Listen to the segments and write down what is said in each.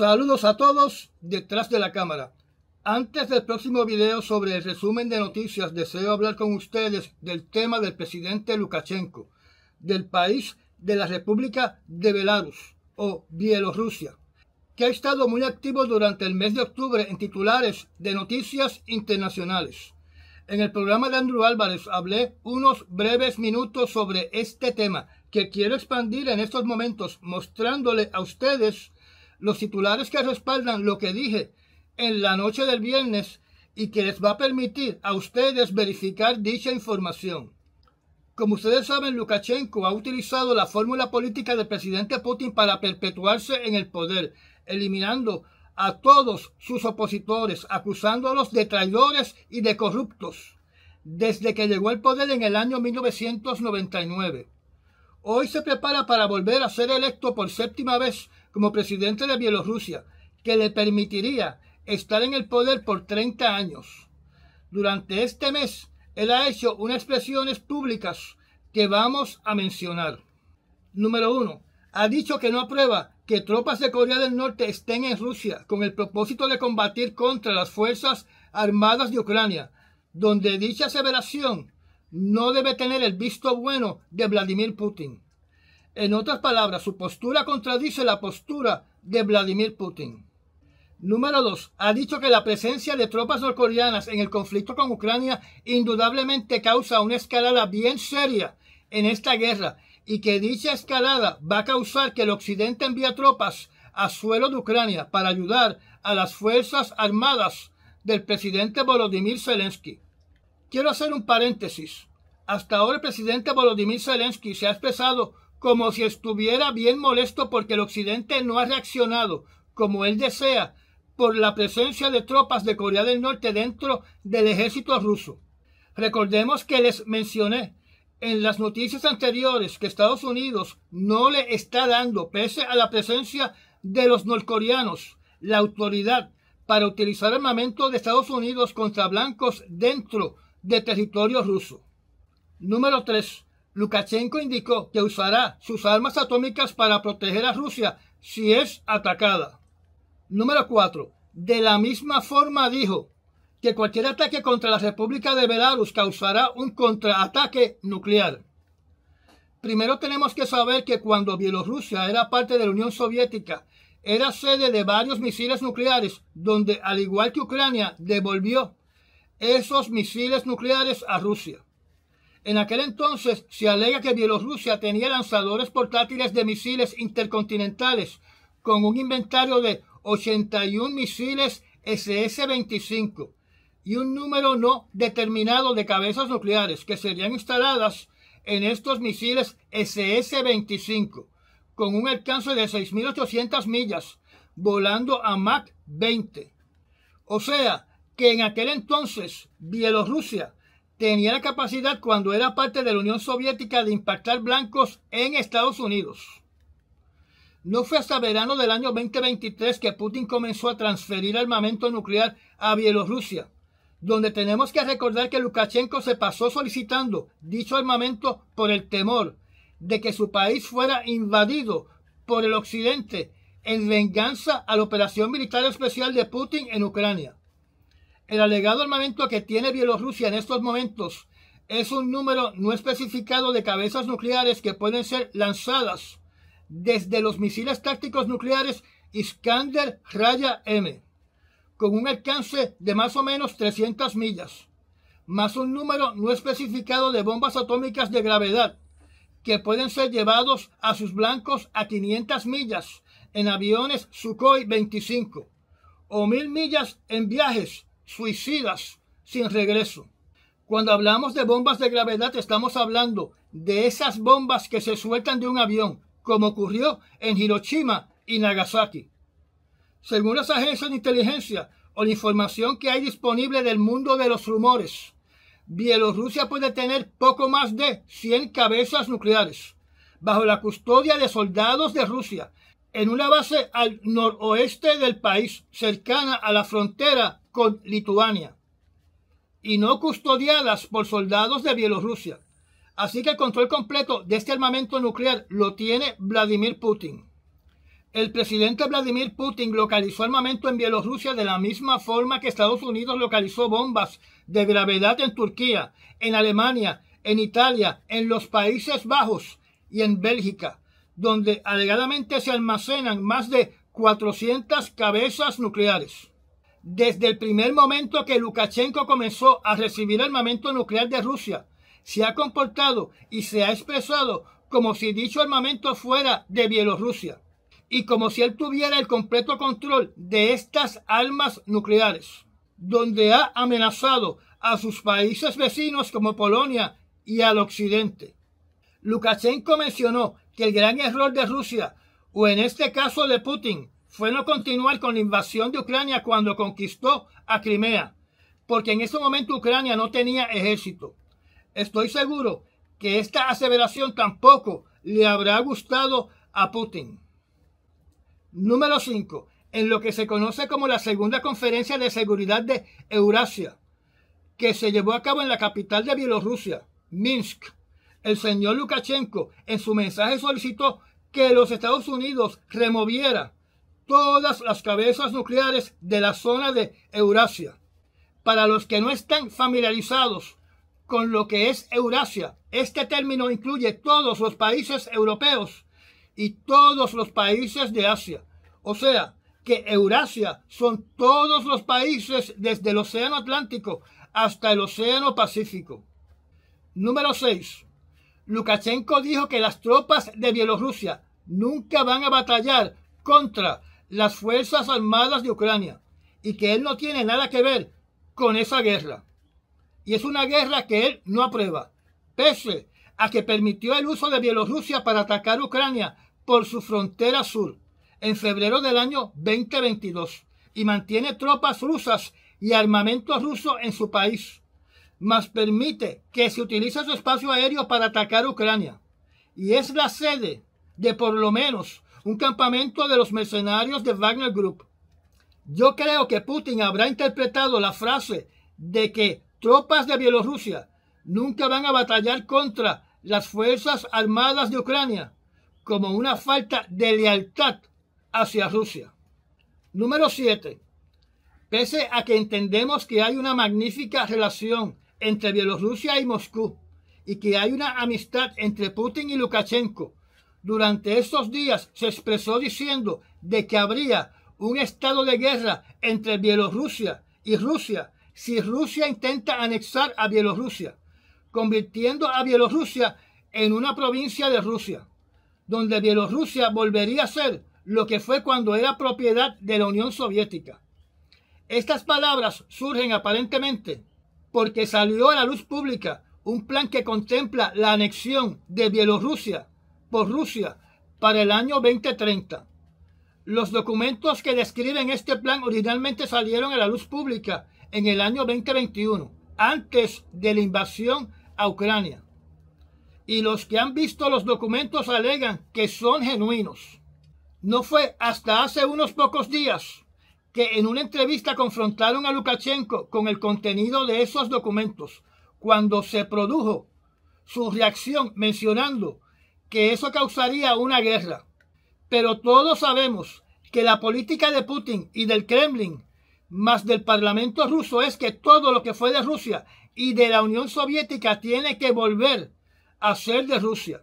Saludos a todos detrás de la cámara. Antes del próximo video sobre el resumen de noticias, deseo hablar con ustedes del tema del presidente Lukashenko, del país de la República de Belarus o Bielorrusia, que ha estado muy activo durante el mes de octubre en titulares de noticias internacionales. En el programa de Andrew Álvarez hablé unos breves minutos sobre este tema que quiero expandir en estos momentos mostrándole a ustedes los titulares que respaldan lo que dije en la noche del viernes y que les va a permitir a ustedes verificar dicha información. Como ustedes saben, Lukashenko ha utilizado la fórmula política del presidente Putin para perpetuarse en el poder, eliminando a todos sus opositores, acusándolos de traidores y de corruptos, desde que llegó al poder en el año 1999. Hoy se prepara para volver a ser electo por séptima vez como presidente de Bielorrusia, que le permitiría estar en el poder por 30 años. Durante este mes, él ha hecho unas expresiones públicas que vamos a mencionar. Número uno, Ha dicho que no aprueba que tropas de Corea del Norte estén en Rusia con el propósito de combatir contra las Fuerzas Armadas de Ucrania, donde dicha aseveración no debe tener el visto bueno de Vladimir Putin. En otras palabras, su postura contradice la postura de Vladimir Putin. Número dos, Ha dicho que la presencia de tropas norcoreanas en el conflicto con Ucrania indudablemente causa una escalada bien seria en esta guerra y que dicha escalada va a causar que el Occidente envíe tropas a suelo de Ucrania para ayudar a las Fuerzas Armadas del presidente Volodymyr Zelensky. Quiero hacer un paréntesis. Hasta ahora el presidente Volodymyr Zelensky se ha expresado como si estuviera bien molesto porque el Occidente no ha reaccionado como él desea por la presencia de tropas de Corea del Norte dentro del ejército ruso. Recordemos que les mencioné en las noticias anteriores que Estados Unidos no le está dando, pese a la presencia de los norcoreanos, la autoridad para utilizar armamento de Estados Unidos contra blancos dentro de territorio ruso. Número 3. Lukashenko indicó que usará sus armas atómicas para proteger a Rusia si es atacada. Número cuatro. De la misma forma dijo que cualquier ataque contra la República de Belarus causará un contraataque nuclear. Primero tenemos que saber que cuando Bielorrusia era parte de la Unión Soviética, era sede de varios misiles nucleares, donde, al igual que Ucrania, devolvió esos misiles nucleares a Rusia. En aquel entonces se alega que Bielorrusia tenía lanzadores portátiles de misiles intercontinentales con un inventario de 81 misiles SS-25 y un número no determinado de cabezas nucleares que serían instaladas en estos misiles SS-25 con un alcance de 6.800 millas volando a Mach 20. O sea que en aquel entonces Bielorrusia tenía la capacidad cuando era parte de la Unión Soviética de impactar blancos en Estados Unidos. No fue hasta verano del año 2023 que Putin comenzó a transferir armamento nuclear a Bielorrusia, donde tenemos que recordar que Lukashenko se pasó solicitando dicho armamento por el temor de que su país fuera invadido por el occidente en venganza a la operación militar especial de Putin en Ucrania. El alegado armamento que tiene Bielorrusia en estos momentos es un número no especificado de cabezas nucleares que pueden ser lanzadas desde los misiles tácticos nucleares Iskander Raya M, con un alcance de más o menos 300 millas, más un número no especificado de bombas atómicas de gravedad que pueden ser llevados a sus blancos a 500 millas en aviones Sukhoi 25 o 1000 millas en viajes suicidas sin regreso. Cuando hablamos de bombas de gravedad estamos hablando de esas bombas que se sueltan de un avión, como ocurrió en Hiroshima y Nagasaki. Según las agencias de inteligencia o la información que hay disponible del mundo de los rumores, Bielorrusia puede tener poco más de 100 cabezas nucleares bajo la custodia de soldados de Rusia en una base al noroeste del país cercana a la frontera Lituania y no custodiadas por soldados de Bielorrusia. Así que el control completo de este armamento nuclear lo tiene Vladimir Putin. El presidente Vladimir Putin localizó armamento en Bielorrusia de la misma forma que Estados Unidos localizó bombas de gravedad en Turquía, en Alemania, en Italia, en los Países Bajos y en Bélgica, donde alegadamente se almacenan más de 400 cabezas nucleares. Desde el primer momento que Lukashenko comenzó a recibir armamento nuclear de Rusia, se ha comportado y se ha expresado como si dicho armamento fuera de Bielorrusia y como si él tuviera el completo control de estas armas nucleares, donde ha amenazado a sus países vecinos como Polonia y al occidente. Lukashenko mencionó que el gran error de Rusia, o en este caso de Putin, fue no continuar con la invasión de Ucrania cuando conquistó a Crimea, porque en ese momento Ucrania no tenía ejército. Estoy seguro que esta aseveración tampoco le habrá gustado a Putin. Número 5. En lo que se conoce como la segunda conferencia de seguridad de Eurasia, que se llevó a cabo en la capital de Bielorrusia, Minsk, el señor Lukashenko en su mensaje solicitó que los Estados Unidos removiera todas las cabezas nucleares de la zona de Eurasia. Para los que no están familiarizados con lo que es Eurasia, este término incluye todos los países europeos y todos los países de Asia. O sea, que Eurasia son todos los países desde el Océano Atlántico hasta el Océano Pacífico. Número 6. Lukashenko dijo que las tropas de Bielorrusia nunca van a batallar contra las Fuerzas Armadas de Ucrania y que él no tiene nada que ver con esa guerra. Y es una guerra que él no aprueba, pese a que permitió el uso de Bielorrusia para atacar Ucrania por su frontera sur en febrero del año 2022 y mantiene tropas rusas y armamento ruso en su país, más permite que se utilice su espacio aéreo para atacar Ucrania. Y es la sede de por lo menos un campamento de los mercenarios de Wagner Group. Yo creo que Putin habrá interpretado la frase de que tropas de Bielorrusia nunca van a batallar contra las Fuerzas Armadas de Ucrania como una falta de lealtad hacia Rusia. Número 7. Pese a que entendemos que hay una magnífica relación entre Bielorrusia y Moscú y que hay una amistad entre Putin y Lukashenko, durante estos días se expresó diciendo de que habría un estado de guerra entre Bielorrusia y Rusia si Rusia intenta anexar a Bielorrusia, convirtiendo a Bielorrusia en una provincia de Rusia, donde Bielorrusia volvería a ser lo que fue cuando era propiedad de la Unión Soviética. Estas palabras surgen aparentemente porque salió a la luz pública un plan que contempla la anexión de Bielorrusia por Rusia para el año 2030. Los documentos que describen este plan originalmente salieron a la luz pública en el año 2021, antes de la invasión a Ucrania. Y los que han visto los documentos alegan que son genuinos. No fue hasta hace unos pocos días que en una entrevista confrontaron a Lukashenko con el contenido de esos documentos, cuando se produjo su reacción mencionando que eso causaría una guerra. Pero todos sabemos que la política de Putin y del Kremlin, más del Parlamento ruso, es que todo lo que fue de Rusia y de la Unión Soviética tiene que volver a ser de Rusia.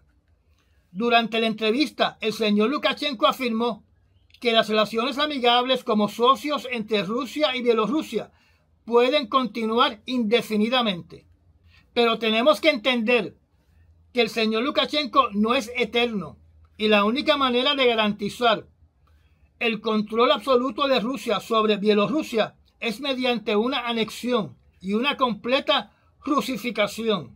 Durante la entrevista, el señor Lukashenko afirmó que las relaciones amigables como socios entre Rusia y Bielorrusia pueden continuar indefinidamente. Pero tenemos que entender el señor Lukashenko no es eterno y la única manera de garantizar el control absoluto de Rusia sobre Bielorrusia es mediante una anexión y una completa crucificación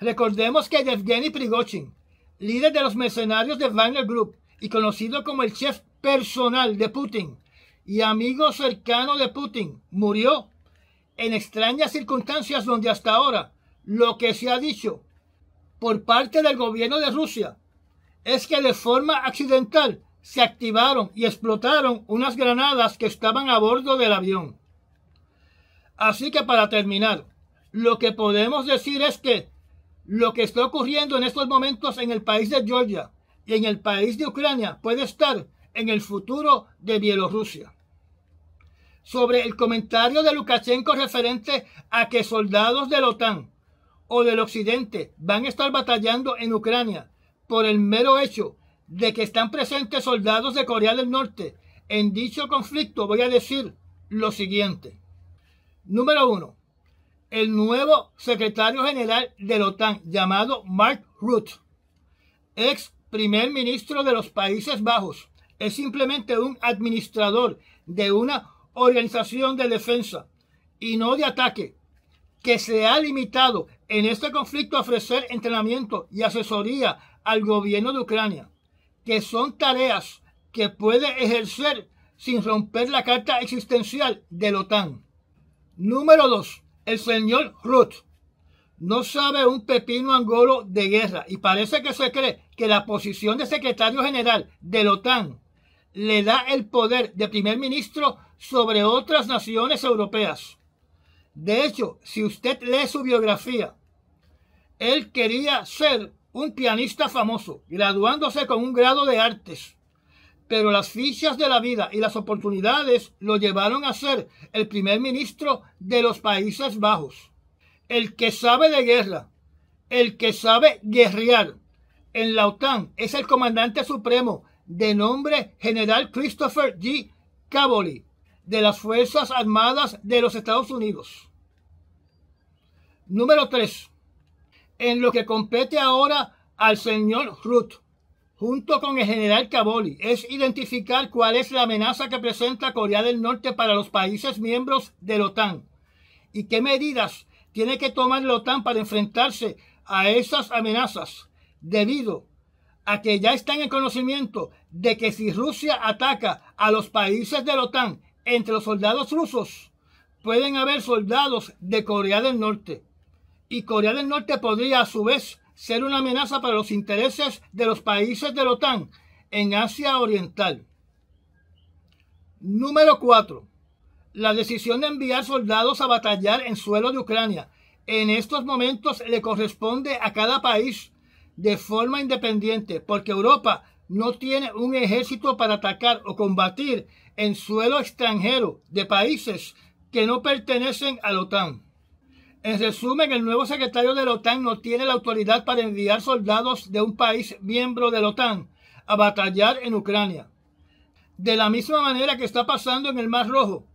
Recordemos que Yevgeny Prigozhin, líder de los mercenarios de Wagner Group y conocido como el chef personal de Putin y amigo cercano de Putin, murió en extrañas circunstancias donde hasta ahora lo que se ha dicho por parte del gobierno de Rusia es que de forma accidental se activaron y explotaron unas granadas que estaban a bordo del avión. Así que para terminar, lo que podemos decir es que lo que está ocurriendo en estos momentos en el país de Georgia y en el país de Ucrania puede estar en el futuro de Bielorrusia. Sobre el comentario de Lukashenko referente a que soldados de la OTAN o del occidente van a estar batallando en Ucrania por el mero hecho de que están presentes soldados de Corea del Norte en dicho conflicto, voy a decir lo siguiente. Número uno, el nuevo secretario general de la OTAN, llamado Mark Rutte, ex primer ministro de los Países Bajos, es simplemente un administrador de una organización de defensa y no de ataque que se ha limitado en este conflicto a ofrecer entrenamiento y asesoría al gobierno de Ucrania, que son tareas que puede ejercer sin romper la carta existencial de la OTAN. Número 2. El señor Ruth no sabe un pepino angolo de guerra y parece que se cree que la posición de secretario general de la OTAN le da el poder de primer ministro sobre otras naciones europeas. De hecho, si usted lee su biografía, él quería ser un pianista famoso, graduándose con un grado de artes. Pero las fichas de la vida y las oportunidades lo llevaron a ser el primer ministro de los Países Bajos. El que sabe de guerra, el que sabe guerrear en la OTAN es el comandante supremo de nombre General Christopher G. Cavoli, de las Fuerzas Armadas de los Estados Unidos. Número 3. En lo que compete ahora al señor Ruth, junto con el general Cavoli, es identificar cuál es la amenaza que presenta Corea del Norte para los países miembros de la OTAN y qué medidas tiene que tomar la OTAN para enfrentarse a esas amenazas, debido a que ya están en conocimiento de que si Rusia ataca a los países de la OTAN entre los soldados rusos pueden haber soldados de Corea del Norte. Y Corea del Norte podría a su vez ser una amenaza para los intereses de los países de la OTAN en Asia Oriental. Número 4. La decisión de enviar soldados a batallar en suelo de Ucrania en estos momentos le corresponde a cada país de forma independiente, porque Europa no tiene un ejército para atacar o combatir en suelo extranjero de países que no pertenecen a la OTAN. En resumen, el nuevo secretario de la OTAN no tiene la autoridad para enviar soldados de un país miembro de la OTAN a batallar en Ucrania. De la misma manera que está pasando en el Mar Rojo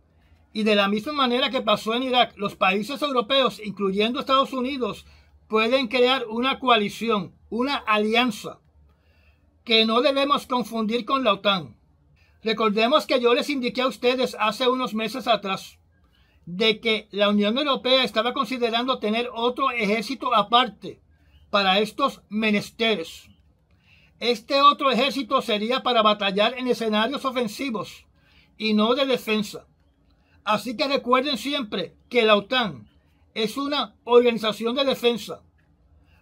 y de la misma manera que pasó en Irak, los países europeos, incluyendo Estados Unidos, pueden crear una coalición, una alianza, que no debemos confundir con la OTAN. Recordemos que yo les indiqué a ustedes hace unos meses atrás de que la Unión Europea estaba considerando tener otro ejército aparte para estos menesteres. Este otro ejército sería para batallar en escenarios ofensivos y no de defensa. Así que recuerden siempre que la OTAN es una organización de defensa.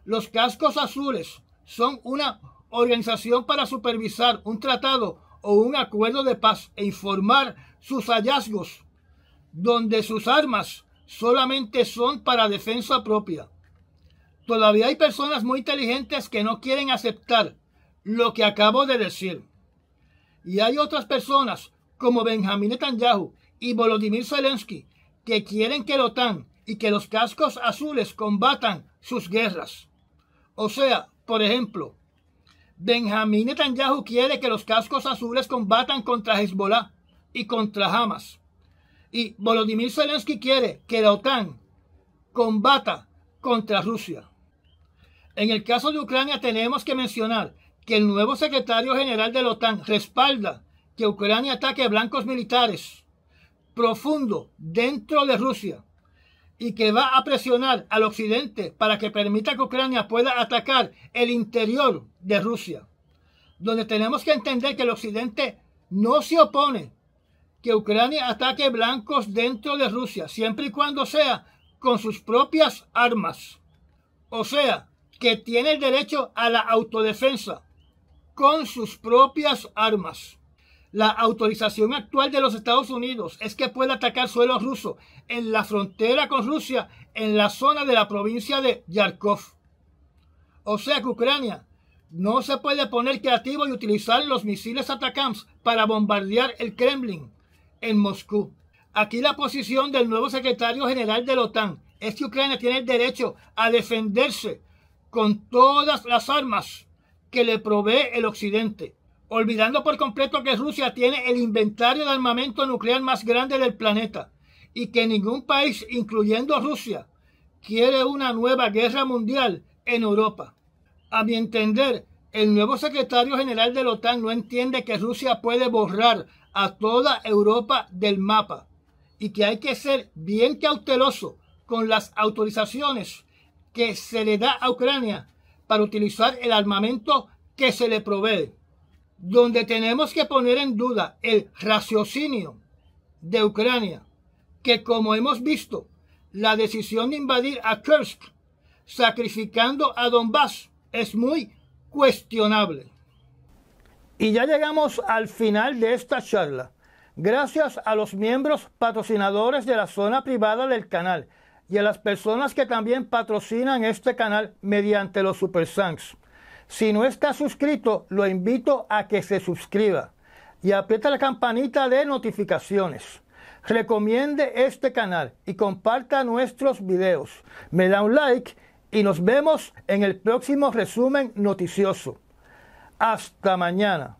Los cascos azules son una organización para supervisar un tratado o un acuerdo de paz e informar sus hallazgos, donde sus armas solamente son para defensa propia. Todavía hay personas muy inteligentes que no quieren aceptar lo que acabo de decir. Y hay otras personas como Benjamin Netanyahu y Volodymyr Zelensky que quieren que la OTAN y que los cascos azules combatan sus guerras. O sea, por ejemplo, Benjamín Netanyahu quiere que los cascos azules combatan contra Hezbollah y contra Hamas. Y Volodymyr Zelensky quiere que la OTAN combata contra Rusia. En el caso de Ucrania tenemos que mencionar que el nuevo secretario general de la OTAN respalda que Ucrania ataque blancos militares profundo dentro de Rusia y que va a presionar al occidente para que permita que Ucrania pueda atacar el interior de Rusia, donde tenemos que entender que el occidente no se opone que Ucrania ataque blancos dentro de Rusia, siempre y cuando sea con sus propias armas. O sea, que tiene el derecho a la autodefensa con sus propias armas. La autorización actual de los Estados Unidos es que puede atacar suelo ruso en la frontera con Rusia en la zona de la provincia de Yarkov. O sea que Ucrania no se puede poner creativo y utilizar los misiles Atacams para bombardear el Kremlin en Moscú. Aquí la posición del nuevo secretario general de la OTAN es que Ucrania tiene el derecho a defenderse con todas las armas que le provee el Occidente olvidando por completo que Rusia tiene el inventario de armamento nuclear más grande del planeta y que ningún país, incluyendo Rusia, quiere una nueva guerra mundial en Europa. A mi entender, el nuevo secretario general de la OTAN no entiende que Rusia puede borrar a toda Europa del mapa y que hay que ser bien cauteloso con las autorizaciones que se le da a Ucrania para utilizar el armamento que se le provee donde tenemos que poner en duda el raciocinio de Ucrania, que como hemos visto, la decisión de invadir a Kursk, sacrificando a Donbass, es muy cuestionable. Y ya llegamos al final de esta charla. Gracias a los miembros patrocinadores de la zona privada del canal y a las personas que también patrocinan este canal mediante los Super si no está suscrito, lo invito a que se suscriba y aprieta la campanita de notificaciones. Recomiende este canal y comparta nuestros videos. Me da un like y nos vemos en el próximo resumen noticioso. Hasta mañana.